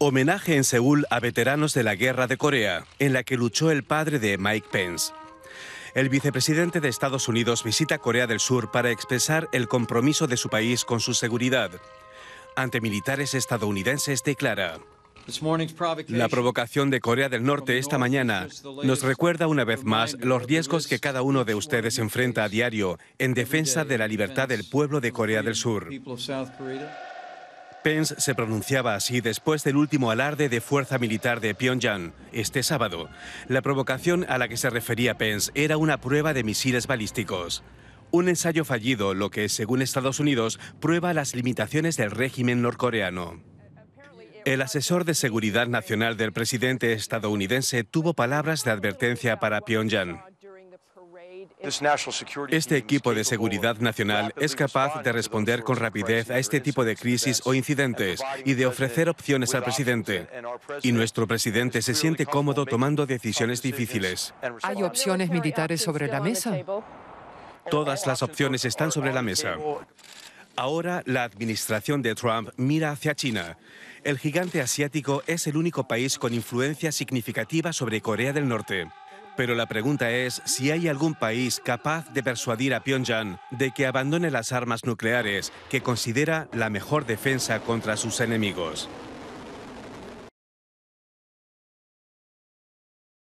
Homenaje en Seúl a veteranos de la Guerra de Corea, en la que luchó el padre de Mike Pence. El vicepresidente de Estados Unidos visita Corea del Sur para expresar el compromiso de su país con su seguridad. Ante militares estadounidenses declara, la provocación de Corea del Norte esta mañana nos recuerda una vez más los riesgos que cada uno de ustedes enfrenta a diario en defensa de la libertad del pueblo de Corea del Sur. Pence se pronunciaba así después del último alarde de fuerza militar de Pyongyang, este sábado. La provocación a la que se refería Pence era una prueba de misiles balísticos. Un ensayo fallido, lo que, según Estados Unidos, prueba las limitaciones del régimen norcoreano. El asesor de seguridad nacional del presidente estadounidense tuvo palabras de advertencia para Pyongyang. Este equipo de seguridad nacional es capaz de responder con rapidez a este tipo de crisis o incidentes y de ofrecer opciones al presidente. Y nuestro presidente se siente cómodo tomando decisiones difíciles. ¿Hay opciones militares sobre la mesa? Todas las opciones están sobre la mesa. Ahora la administración de Trump mira hacia China. El gigante asiático es el único país con influencia significativa sobre Corea del Norte. Pero la pregunta es si hay algún país capaz de persuadir a Pyongyang de que abandone las armas nucleares que considera la mejor defensa contra sus enemigos.